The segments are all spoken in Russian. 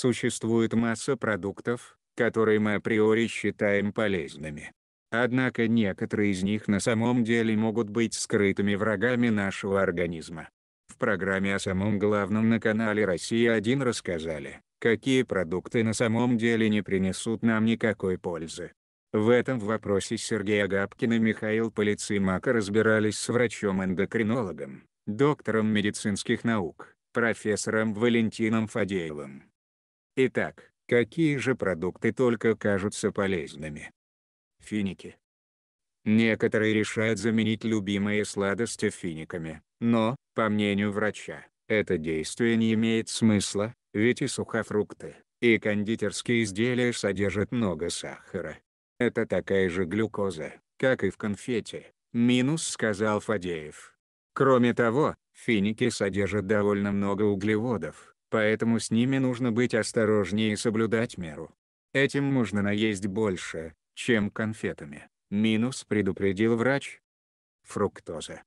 Существует масса продуктов, которые мы априори считаем полезными. Однако некоторые из них на самом деле могут быть скрытыми врагами нашего организма. В программе о самом главном на канале «Россия-1» рассказали, какие продукты на самом деле не принесут нам никакой пользы. В этом вопросе Сергей Агапкин и Михаил Полицеймака разбирались с врачом-эндокринологом, доктором медицинских наук, профессором Валентином Фадеевым, Итак, какие же продукты только кажутся полезными? Финики. Некоторые решают заменить любимые сладости финиками, но, по мнению врача, это действие не имеет смысла, ведь и сухофрукты, и кондитерские изделия содержат много сахара. Это такая же глюкоза, как и в конфете, минус сказал Фадеев. Кроме того, финики содержат довольно много углеводов, поэтому с ними нужно быть осторожнее и соблюдать меру. Этим можно наесть больше, чем конфетами, минус предупредил врач. Фруктоза.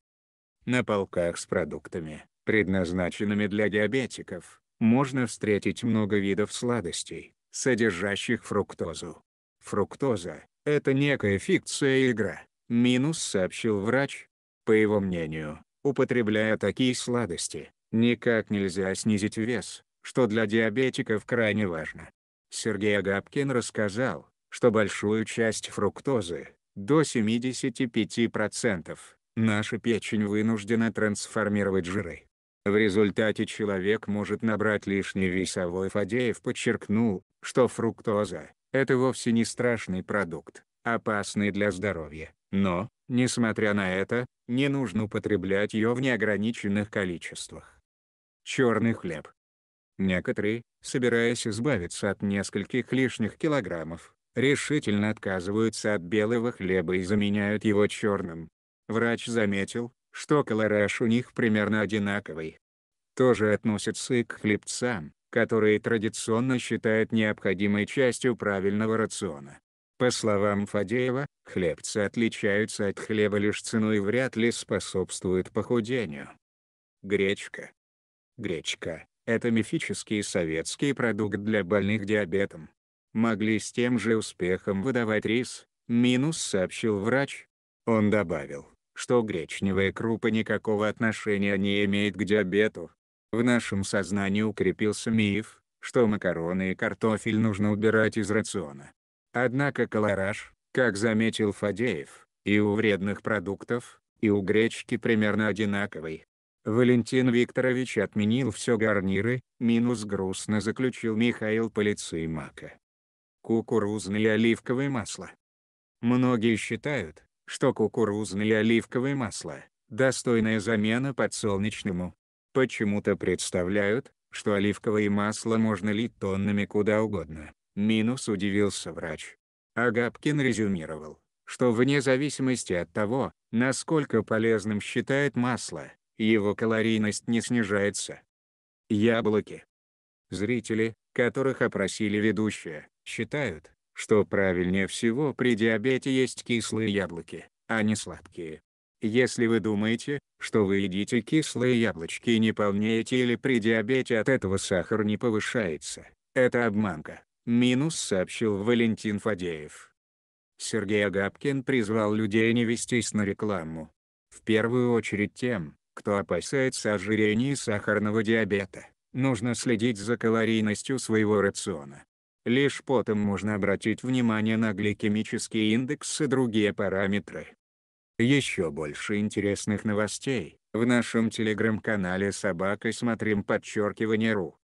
На полках с продуктами, предназначенными для диабетиков, можно встретить много видов сладостей, содержащих фруктозу. Фруктоза – это некая фикция и игра, минус сообщил врач. По его мнению, употребляя такие сладости, никак нельзя снизить вес, что для диабетиков крайне важно. Сергей Агапкин рассказал, что большую часть фруктозы, до 75%, наша печень вынуждена трансформировать жиры. В результате человек может набрать лишний весовой Фадеев подчеркнул, что фруктоза – это вовсе не страшный продукт, опасный для здоровья, но, несмотря на это, не нужно употреблять ее в неограниченных количествах черный хлеб. Некоторые, собираясь избавиться от нескольких лишних килограммов, решительно отказываются от белого хлеба и заменяют его черным. Врач заметил, что колораж у них примерно одинаковый. Тоже относятся и к хлебцам, которые традиционно считают необходимой частью правильного рациона. По словам Фадеева, хлебцы отличаются от хлеба лишь ценой и вряд ли способствуют похудению. Гречка, гречка – это мифический советский продукт для больных диабетом. Могли с тем же успехом выдавать рис, минус сообщил врач. Он добавил, что гречневая крупа никакого отношения не имеет к диабету. В нашем сознании укрепился миф, что макароны и картофель нужно убирать из рациона. Однако колораж, как заметил Фадеев, и у вредных продуктов, и у гречки примерно одинаковый. Валентин Викторович отменил все гарниры, минус грустно заключил Михаил Мака. Кукурузное оливковое масло. Многие считают, что кукурузное оливковое масло – достойная замена подсолнечному. Почему-то представляют, что оливковое масло можно лить тоннами куда угодно. Минус удивился врач. Агапкин резюмировал, что вне зависимости от того, насколько полезным считает масло, его калорийность не снижается. Яблоки. Зрители, которых опросили ведущие, считают, что правильнее всего при диабете есть кислые яблоки, а не сладкие. Если вы думаете, что вы едите кислые яблочки и не полнеете или при диабете от этого сахар не повышается, это обманка, минус сообщил Валентин Фадеев. Сергей Агапкин призвал людей не вестись на рекламу. В первую очередь тем, кто опасается ожирения и сахарного диабета, нужно следить за калорийностью своего рациона. Лишь потом можно обратить внимание на гликемический индекс и другие параметры. Еще больше интересных новостей в нашем телеграм-канале «Собака» смотрим подчеркивание ру».